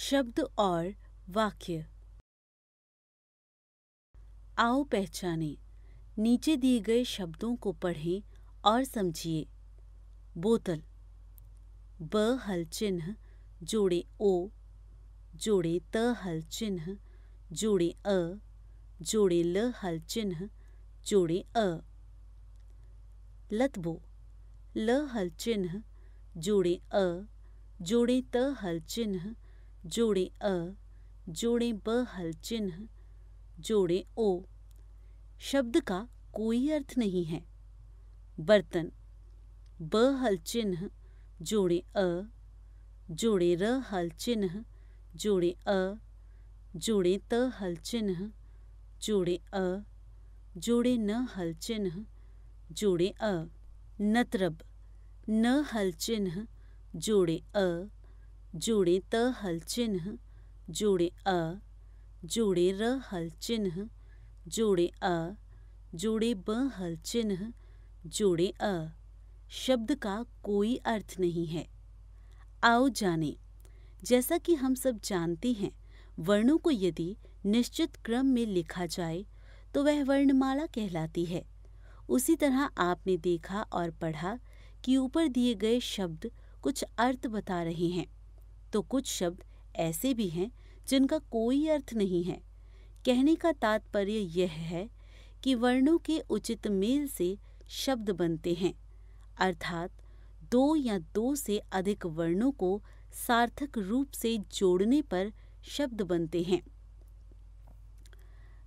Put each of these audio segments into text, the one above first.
शब्द और वाक्य आओ पहचाने नीचे दिए गए शब्दों को पढ़ें और समझिए बोतल ब हल चिन्ह जोड़े ओ जोड़े त हल चिन्ह जोड़े अ जोड़े ल हल चिन्ह जोड़े अ लतबो ल हल चिन्ह जोड़े अ जोड़े त हल चिन्ह जोड़े अ जोड़े ब हल चिन्ह जोड़े ओ शब्द का कोई अर्थ नहीं है बर्तन ब हल चिन्ह जोड़े अ जोड़े र हल चिन्ह जोड़े अ जोड़े त हल चिन्ह जोड़े अ जोड़े न हल चिन्ह जोड़े अ नतरब न हल चिन्ह जोड़े अ जोड़े त हल चिन्ह जोड़े अ जोड़े र हल चिन्ह जोड़े अ जोड़े ब हल चिन्ह जोड़े अ शब्द का कोई अर्थ नहीं है आओ जाने जैसा कि हम सब जानते हैं वर्णों को यदि निश्चित क्रम में लिखा जाए तो वह वर्णमाला कहलाती है उसी तरह आपने देखा और पढ़ा कि ऊपर दिए गए शब्द कुछ अर्थ बता रहे हैं तो कुछ शब्द ऐसे भी हैं जिनका कोई अर्थ नहीं है कहने का तात्पर्य यह है कि वर्णों के उचित मेल से शब्द बनते हैं अर्थात दो या दो से अधिक वर्णों को सार्थक रूप से जोड़ने पर शब्द बनते हैं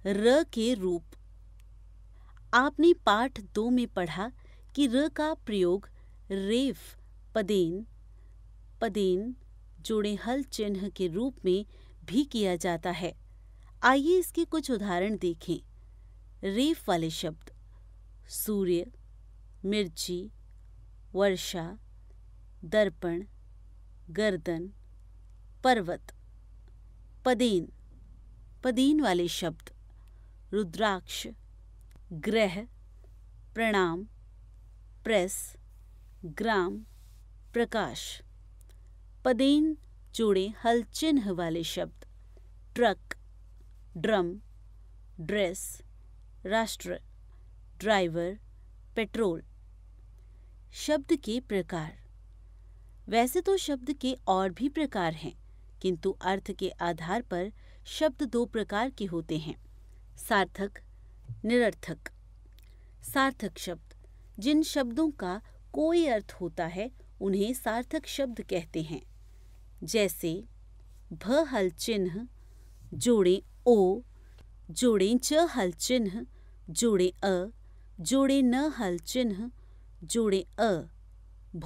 र के रूप आपने पाठ दो में पढ़ा कि र का प्रयोग रेफ पदेन पदेन हल चिन्ह के रूप में भी किया जाता है आइए इसके कुछ उदाहरण देखें रेफ वाले शब्द सूर्य मिर्ची वर्षा दर्पण गर्दन पर्वत पदेन पदेन वाले शब्द रुद्राक्ष ग्रह प्रणाम प्रेस ग्राम प्रकाश पदेन जुड़े हल चिन्ह वाले शब्द ट्रक ड्रम ड्रेस राष्ट्र ड्राइवर पेट्रोल शब्द के प्रकार वैसे तो शब्द के और भी प्रकार हैं किंतु अर्थ के आधार पर शब्द दो प्रकार के होते हैं सार्थक निरर्थक सार्थक शब्द जिन शब्दों का कोई अर्थ होता है उन्हें सार्थक शब्द कहते हैं जैसे भ हल चिन्ह जोड़े ओ जोड़े च हल चिन्ह जोड़े अ जोड़े न हल चिन्ह जोड़े अ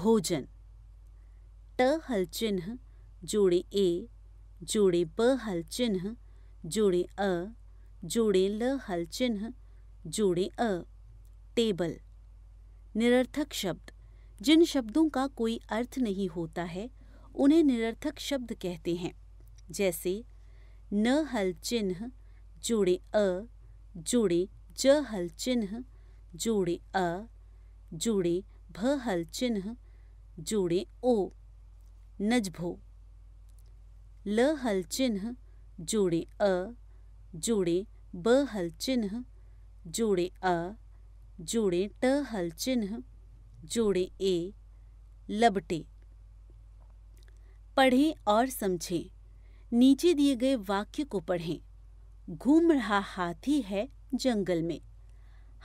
भोजन ट हल चिन्ह जोड़े ए जोड़े ब हल चिन्ह जोड़े अ जोड़े ल हल चिन्ह जोड़े अ टेबल निरर्थक शब्द जिन शब्दों का कोई अर्थ नहीं होता है उन्हें निरर्थक शब्द कहते हैं जैसे न हल चिन्ह जोड़े अ जोड़े ज हल चिन्ह जोड़े अ जोड़े भ हल चिन्ह जोड़े ओ नजभो ल हल चिन्ह जोड़े अ जोड़े ब हल चिन्ह जोड़े अ जोड़े ट हल चिन्ह जोड़े ए लबटे पढ़ें और समझें नीचे दिए गए वाक्य को पढ़ें घूम रहा हाथी है जंगल में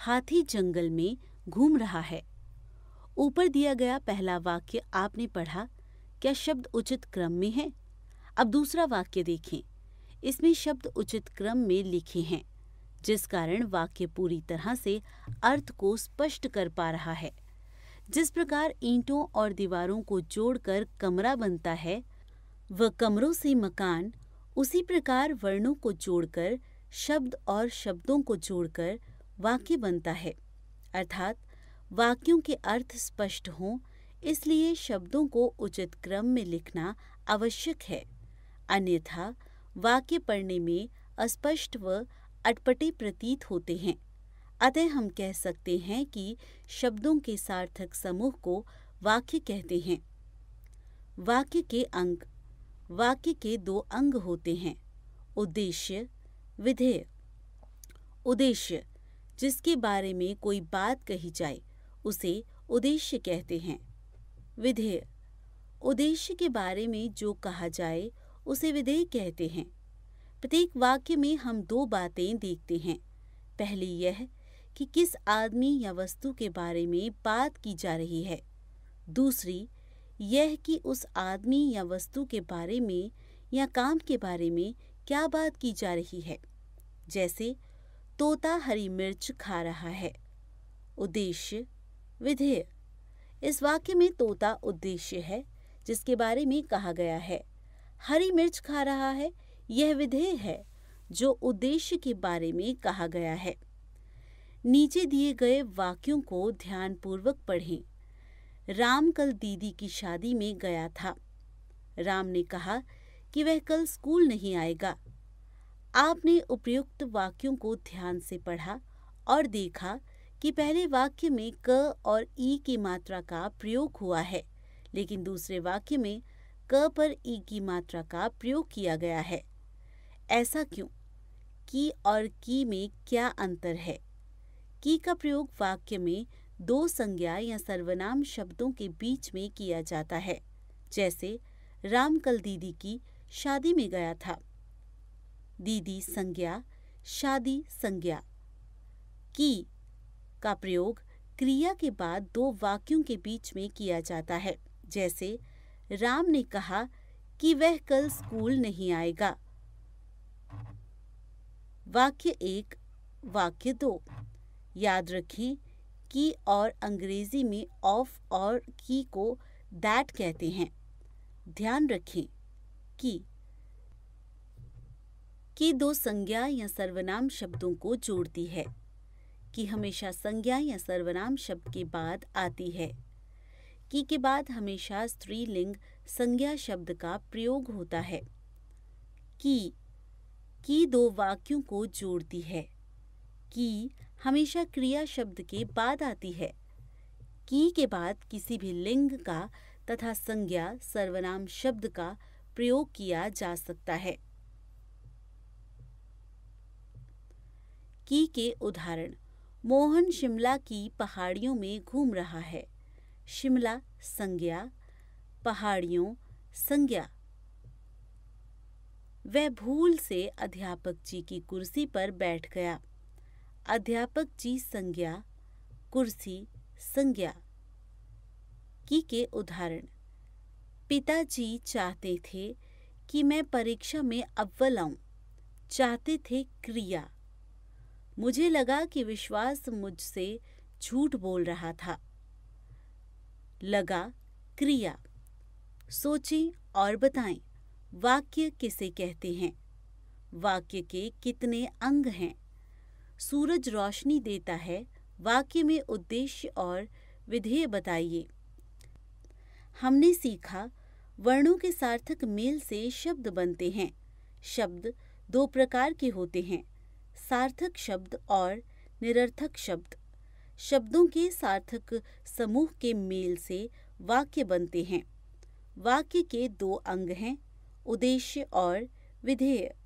हाथी जंगल में घूम रहा है ऊपर दिया गया पहला वाक्य आपने पढ़ा क्या शब्द उचित क्रम में है अब दूसरा वाक्य देखें इसमें शब्द उचित क्रम में लिखे हैं जिस कारण वाक्य पूरी तरह से अर्थ को स्पष्ट कर पा रहा है जिस प्रकार ईंटों और दीवारों को जोड़कर कमरा बनता है व कमरों से मकान उसी प्रकार वर्णों को जोड़कर शब्द और शब्दों को जोड़कर वाक्य बनता है अर्थात वाक्यों के अर्थ स्पष्ट हों इसलिए शब्दों को उचित क्रम में लिखना आवश्यक है अन्यथा वाक्य पढ़ने में अस्पष्ट व अटपटे प्रतीत होते हैं अतः हम कह सकते हैं कि शब्दों के सार्थक समूह को वाक्य कहते हैं वाक्य के अंग वाक्य के दो अंग होते हैं उद्देश्य विधेय उद्देश्य जिसके बारे में कोई बात कही जाए उसे उद्देश्य कहते हैं विधेय उद्देश्य के बारे में जो कहा जाए उसे विधेय कहते हैं प्रत्येक वाक्य में हम दो बातें देखते हैं पहली यह कि किस आदमी या वस्तु के बारे में बात की जा रही है दूसरी यह कि उस आदमी या वस्तु के बारे में या काम के बारे में क्या बात की जा रही है जैसे तोता हरी मिर्च खा रहा है उद्देश्य विधेय इस वाक्य में तोता उद्देश्य है जिसके बारे में कहा गया है हरी मिर्च खा रहा है यह विधेय है जो उद्देश्य के बारे में कहा गया है नीचे दिए गए वाक्यों को ध्यानपूर्वक पढ़ें राम कल दीदी की शादी में गया था राम ने कहा कि वह कल स्कूल नहीं आएगा आपने उपयुक्त वाक्यों को ध्यान से पढ़ा और देखा कि पहले वाक्य में क और ई की मात्रा का प्रयोग हुआ है लेकिन दूसरे वाक्य में क पर ई की मात्रा का प्रयोग किया गया है ऐसा क्यों की और की में क्या अंतर है की का प्रयोग वाक्य में दो संज्ञा या सर्वनाम शब्दों के बीच में किया जाता है जैसे राम कल दीदी की शादी में गया था दीदी संज्ञा शादी संज्ञा की का प्रयोग क्रिया के बाद दो वाक्यों के बीच में किया जाता है जैसे राम ने कहा कि वह कल स्कूल नहीं आएगा वाक्य एक वाक्य दो याद रखें की और अंग्रेजी में ऑफ और की को दैट कहते हैं ध्यान रखें कि की दो संज्ञा या सर्वनाम शब्दों को जोड़ती है कि हमेशा संज्ञा या सर्वनाम शब्द के बाद आती है की के बाद हमेशा स्त्रीलिंग संज्ञा शब्द का प्रयोग होता है की की दो वाक्यों को जोड़ती है की हमेशा क्रिया शब्द के बाद आती है की के बाद किसी भी लिंग का तथा संज्ञा सर्वनाम शब्द का प्रयोग किया जा सकता है की के उदाहरण मोहन शिमला की पहाड़ियों में घूम रहा है शिमला संज्ञा पहाड़ियों संज्ञा वह भूल से अध्यापक जी की कुर्सी पर बैठ गया अध्यापक जी संज्ञा कुर्सी संज्ञा की के उदाहरण पिताजी चाहते थे कि मैं परीक्षा में अव्वल आऊं चाहते थे क्रिया मुझे लगा कि विश्वास मुझसे झूठ बोल रहा था लगा क्रिया सोचें और बताएं वाक्य किसे कहते हैं वाक्य के कितने अंग हैं सूरज रोशनी देता है वाक्य में उद्देश्य और विधेय बताइए हमने सीखा वर्णों के सार्थक मेल से शब्द बनते हैं शब्द दो प्रकार के होते हैं सार्थक शब्द और निरर्थक शब्द शब्दों के सार्थक समूह के मेल से वाक्य बनते हैं वाक्य के दो अंग हैं उद्देश्य और विधेय